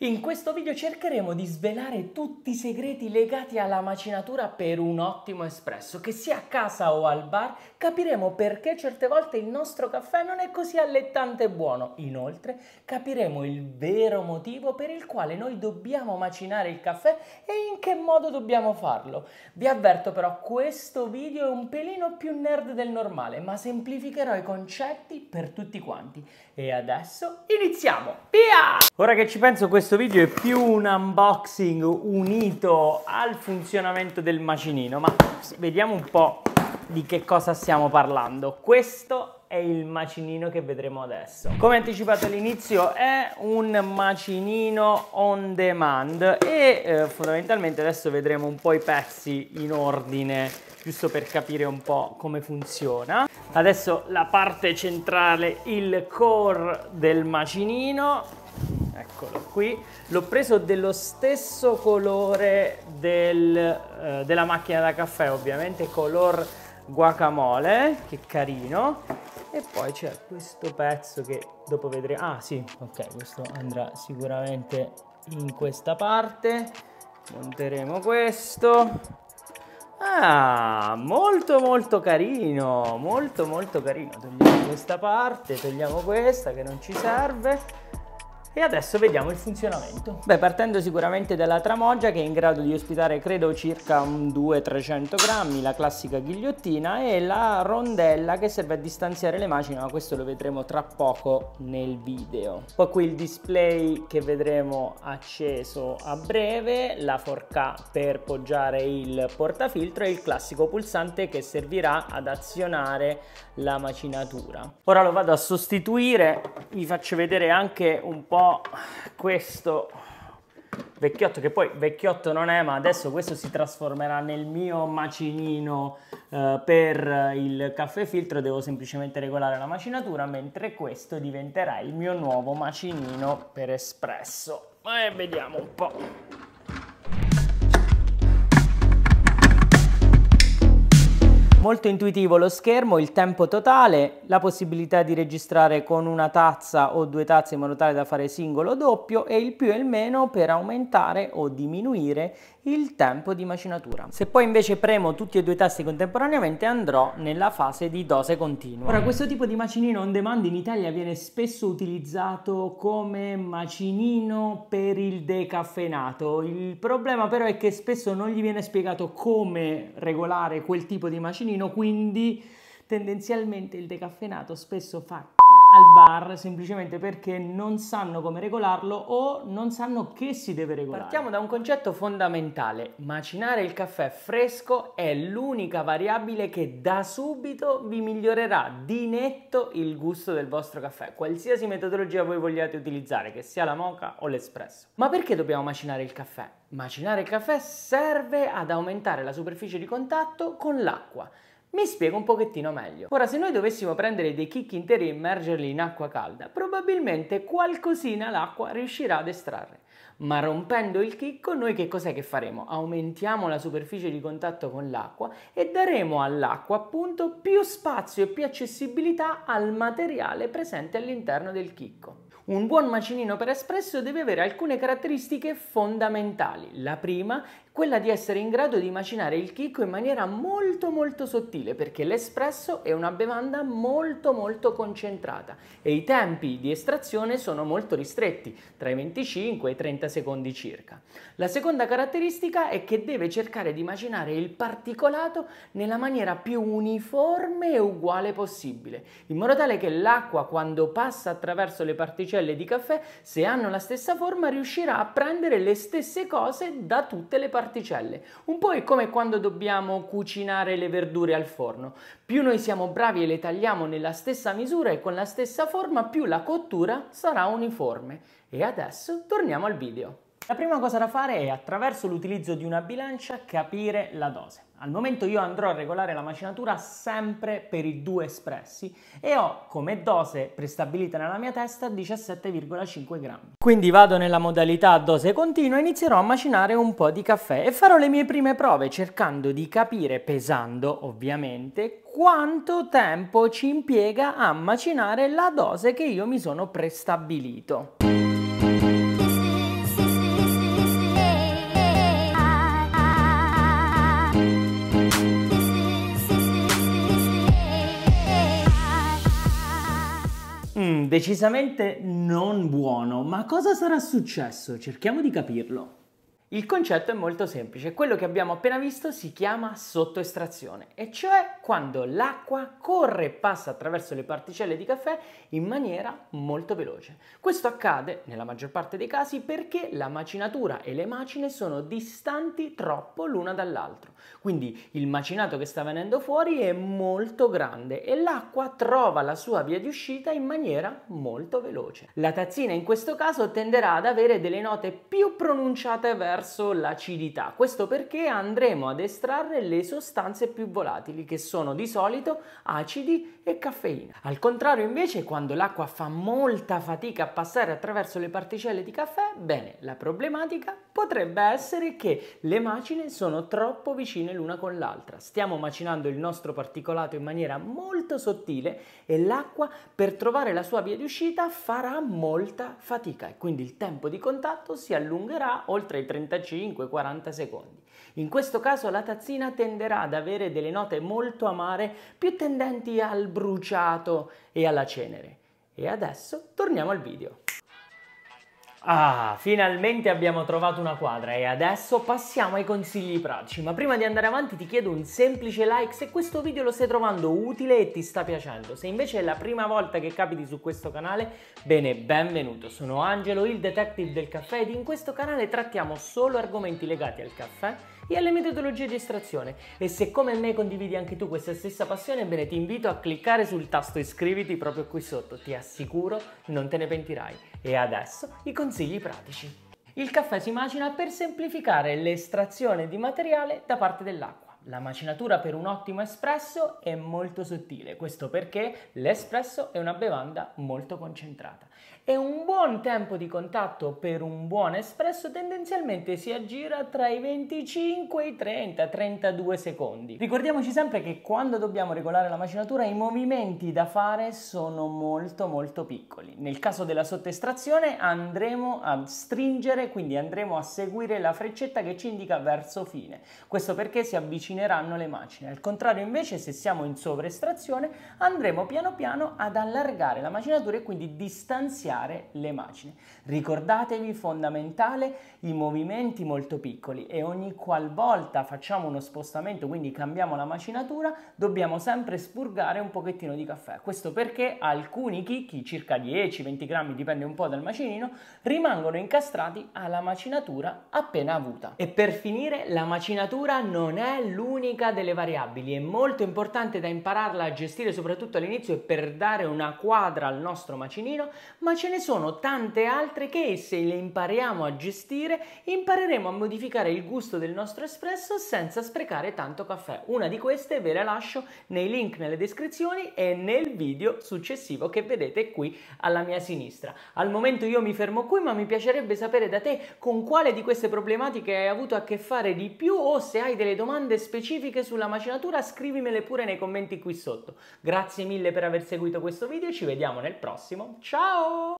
In questo video cercheremo di svelare tutti i segreti legati alla macinatura per un ottimo espresso, che sia a casa o al bar capiremo perché certe volte il nostro caffè non è così allettante e buono. Inoltre capiremo il vero motivo per il quale noi dobbiamo macinare il caffè e in che modo dobbiamo farlo. Vi avverto però questo video è un pelino più nerd del normale, ma semplificherò i concetti per tutti quanti. E adesso iniziamo! Via! Ora che ci penso questo questo video è più un unboxing unito al funzionamento del macinino, ma vediamo un po' di che cosa stiamo parlando. Questo è il macinino che vedremo adesso. Come anticipato all'inizio è un macinino on demand e eh, fondamentalmente adesso vedremo un po' i pezzi in ordine giusto per capire un po' come funziona. Adesso la parte centrale, il core del macinino eccolo qui, l'ho preso dello stesso colore del, eh, della macchina da caffè, ovviamente color guacamole, che carino, e poi c'è questo pezzo che dopo vedremo, ah sì, ok, questo andrà sicuramente in questa parte, monteremo questo, Ah, molto molto carino, molto molto carino. Togliamo questa parte, togliamo questa che non ci serve. E adesso vediamo il funzionamento. Beh, partendo sicuramente dalla tramoggia che è in grado di ospitare credo circa un 2 300 grammi, la classica ghigliottina e la rondella che serve a distanziare le macine, ma questo lo vedremo tra poco nel video. Poi qui il display che vedremo acceso a breve, la forca per poggiare il portafiltro e il classico pulsante che servirà ad azionare la macinatura. Ora lo vado a sostituire, vi faccio vedere anche un po' questo vecchiotto che poi vecchiotto non è ma adesso questo si trasformerà nel mio macinino eh, per il caffè filtro devo semplicemente regolare la macinatura mentre questo diventerà il mio nuovo macinino per espresso e eh, vediamo un po' Molto intuitivo lo schermo, il tempo totale, la possibilità di registrare con una tazza o due tazze in modo tale da fare singolo o doppio e il più e il meno per aumentare o diminuire il tempo di macinatura. Se poi invece premo tutti e due i tasti contemporaneamente andrò nella fase di dose continua. Ora questo tipo di macinino on demand in Italia viene spesso utilizzato come macinino per il decaffeinato. Il problema però è che spesso non gli viene spiegato come regolare quel tipo di macinino quindi tendenzialmente il decaffeinato spesso fa al bar semplicemente perché non sanno come regolarlo o non sanno che si deve regolare. Partiamo da un concetto fondamentale, macinare il caffè fresco è l'unica variabile che da subito vi migliorerà di netto il gusto del vostro caffè, qualsiasi metodologia voi vogliate utilizzare, che sia la moca o l'espresso. Ma perché dobbiamo macinare il caffè? Macinare il caffè serve ad aumentare la superficie di contatto con l'acqua mi spiego un pochettino meglio. Ora, se noi dovessimo prendere dei chicchi interi e immergerli in acqua calda, probabilmente qualcosina l'acqua riuscirà ad estrarre. Ma rompendo il chicco, noi che cos'è che faremo? Aumentiamo la superficie di contatto con l'acqua e daremo all'acqua appunto più spazio e più accessibilità al materiale presente all'interno del chicco. Un buon macinino per espresso deve avere alcune caratteristiche fondamentali. La prima quella di essere in grado di macinare il chicco in maniera molto molto sottile perché l'espresso è una bevanda molto molto concentrata e i tempi di estrazione sono molto ristretti, tra i 25 e i 30 secondi circa. La seconda caratteristica è che deve cercare di macinare il particolato nella maniera più uniforme e uguale possibile, in modo tale che l'acqua quando passa attraverso le particelle di caffè, se hanno la stessa forma, riuscirà a prendere le stesse cose da tutte le particelle particelle. Un po' è come quando dobbiamo cucinare le verdure al forno. Più noi siamo bravi e le tagliamo nella stessa misura e con la stessa forma, più la cottura sarà uniforme. E adesso torniamo al video. La prima cosa da fare è, attraverso l'utilizzo di una bilancia, capire la dose. Al momento io andrò a regolare la macinatura sempre per i due espressi e ho come dose prestabilita nella mia testa 17,5 grammi. Quindi vado nella modalità a dose continua e inizierò a macinare un po' di caffè e farò le mie prime prove cercando di capire, pesando ovviamente, quanto tempo ci impiega a macinare la dose che io mi sono prestabilito. Mm, decisamente non buono, ma cosa sarà successo? Cerchiamo di capirlo. Il concetto è molto semplice, quello che abbiamo appena visto si chiama sottoestrazione, e cioè quando l'acqua corre e passa attraverso le particelle di caffè in maniera molto veloce. Questo accade, nella maggior parte dei casi, perché la macinatura e le macine sono distanti troppo l'una dall'altra. Quindi il macinato che sta venendo fuori è molto grande e l'acqua trova la sua via di uscita in maniera molto veloce. La tazzina in questo caso tenderà ad avere delle note più pronunciate verso verso l'acidità. Questo perché andremo ad estrarre le sostanze più volatili che sono di solito acidi e caffeina. Al contrario invece quando l'acqua fa molta fatica a passare attraverso le particelle di caffè, bene, la problematica potrebbe essere che le macine sono troppo vicine l'una con l'altra. Stiamo macinando il nostro particolato in maniera molto sottile e l'acqua per trovare la sua via di uscita farà molta fatica e quindi il tempo di contatto si allungherà oltre i 30 35-40 secondi. In questo caso la tazzina tenderà ad avere delle note molto amare, più tendenti al bruciato e alla cenere. E adesso torniamo al video. Ah, finalmente abbiamo trovato una quadra e adesso passiamo ai consigli pratici, ma prima di andare avanti ti chiedo un semplice like se questo video lo stai trovando utile e ti sta piacendo, se invece è la prima volta che capiti su questo canale, bene, benvenuto, sono Angelo, il detective del caffè ed in questo canale trattiamo solo argomenti legati al caffè e alle metodologie di estrazione e se come me condividi anche tu questa stessa passione, bene, ti invito a cliccare sul tasto iscriviti proprio qui sotto, ti assicuro non te ne pentirai. E adesso i consigli pratici. Il caffè si macina per semplificare l'estrazione di materiale da parte dell'acqua. La macinatura per un ottimo espresso è molto sottile, questo perché l'espresso è una bevanda molto concentrata e un buon tempo di contatto per un buon espresso tendenzialmente si aggira tra i 25 e i 30, 32 secondi. Ricordiamoci sempre che quando dobbiamo regolare la macinatura i movimenti da fare sono molto molto piccoli. Nel caso della sottestrazione andremo a stringere, quindi andremo a seguire la freccetta che ci indica verso fine. Questo perché si avvicina avvicineranno le macine. Al contrario invece se siamo in sovraestrazione andremo piano piano ad allargare la macinatura e quindi distanziare le macine. Ricordatevi fondamentale i movimenti molto piccoli e ogni qualvolta facciamo uno spostamento, quindi cambiamo la macinatura, dobbiamo sempre spurgare un pochettino di caffè. Questo perché alcuni chicchi, circa 10-20 grammi, dipende un po' dal macinino, rimangono incastrati alla macinatura appena avuta. E per finire, la macinatura non è l'unica unica delle variabili, è molto importante da impararla a gestire soprattutto all'inizio e per dare una quadra al nostro macinino, ma ce ne sono tante altre che se le impariamo a gestire impareremo a modificare il gusto del nostro espresso senza sprecare tanto caffè. Una di queste ve la lascio nei link nelle descrizioni e nel video successivo che vedete qui alla mia sinistra. Al momento io mi fermo qui, ma mi piacerebbe sapere da te con quale di queste problematiche hai avuto a che fare di più o se hai delle domande specifiche sulla macinatura scrivimele pure nei commenti qui sotto. Grazie mille per aver seguito questo video ci vediamo nel prossimo. Ciao!